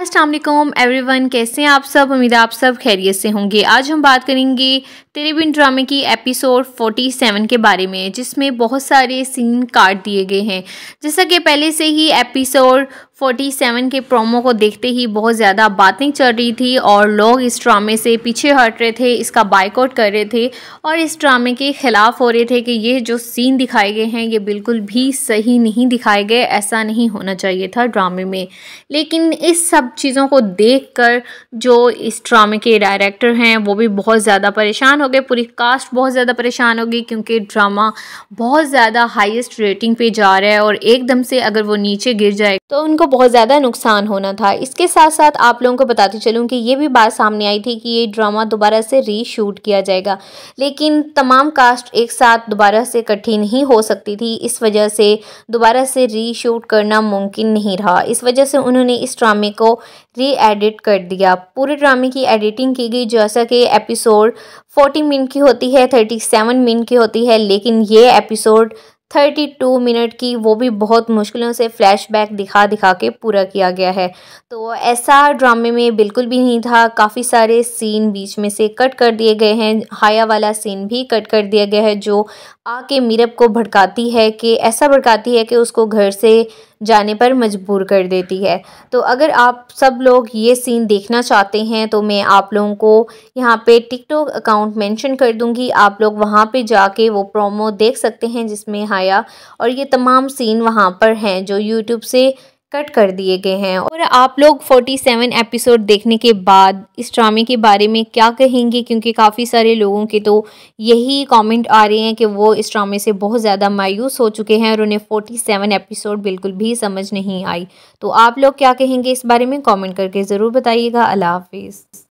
Aslam every one कैसे हैं आप सब उम्मीद आप सब खैरियत से होंगे आज हम बात करेंगे तेरे बिन ड्रामे की एपिसोड 47 के बारे में जिसमें बहुत सारे सीन काट दिए गए हैं जैसा कि पहले से ही एपिसोड 47 के प्रोमो को देखते ही बहुत ज़्यादा बातें चल रही थी और लोग इस ड्रामे से पीछे हट रहे थे इसका बाइकआउट कर रहे थे और इस ड्रामे के ख़िलाफ़ हो रहे थे कि ये जो सीन दिखाए गए हैं ये बिल्कुल भी सही नहीं दिखाए गए ऐसा नहीं होना चाहिए था ड्रामे में लेकिन इस सब चीज़ों को देख कर जो इस ड्रामे के डायरेक्टर हैं वो भी बहुत ज़्यादा परेशान हो गए पूरी कास्ट बहुत ज़्यादा परेशान हो गई क्योंकि ड्रामा बहुत ज़्यादा हाइस्ट रेटिंग पर जा रहा है और एकदम से अगर वो नीचे गिर जाए तो उनको बहुत ज़्यादा नुकसान होना था इसके साथ साथ आप लोगों को बताती चलूँ कि ये भी बात सामने आई थी कि ये ड्रामा दोबारा से रीशूट किया जाएगा लेकिन तमाम कास्ट एक साथ दोबारा से इकट्ठी नहीं हो सकती थी इस वजह से दोबारा से रीशूट करना मुमकिन नहीं रहा इस वजह से उन्होंने इस ड्रामे को री एडिट कर दिया पूरे ड्रामे की एडिटिंग की गई जैसा कि एपिसोड फोर्टी मिनट की होती है थर्टी सेवन मिनट की होती है लेकिन ये एपिसोड थर्टी टू मिनट की वो भी बहुत मुश्किलों से फ्लैशबैक दिखा दिखा के पूरा किया गया है तो ऐसा ड्रामे में बिल्कुल भी नहीं था काफ़ी सारे सीन बीच में से कट कर दिए गए हैं हाया वाला सीन भी कट कर दिया गया है जो आके मीरब को भड़काती है कि ऐसा भड़काती है कि उसको घर से जाने पर मजबूर कर देती है तो अगर आप सब लोग ये सीन देखना चाहते हैं तो मैं आप लोगों को यहाँ पे टिकटॉक अकाउंट मेंशन कर दूँगी आप लोग वहाँ पे जाके वो प्रोमो देख सकते हैं जिसमें हाया और ये तमाम सीन वहाँ पर हैं जो यूट्यूब से कट कर दिए गए हैं और आप लोग 47 एपिसोड देखने के बाद इस ड्रामे के बारे में क्या कहेंगे क्योंकि काफ़ी सारे लोगों के तो यही कमेंट आ रहे हैं कि वो इस ड्रामे से बहुत ज़्यादा मायूस हो चुके हैं और उन्हें 47 एपिसोड बिल्कुल भी समझ नहीं आई तो आप लोग क्या कहेंगे इस बारे में कॉमेंट करके ज़रूर बताइएगा अल्लाह हाफिज़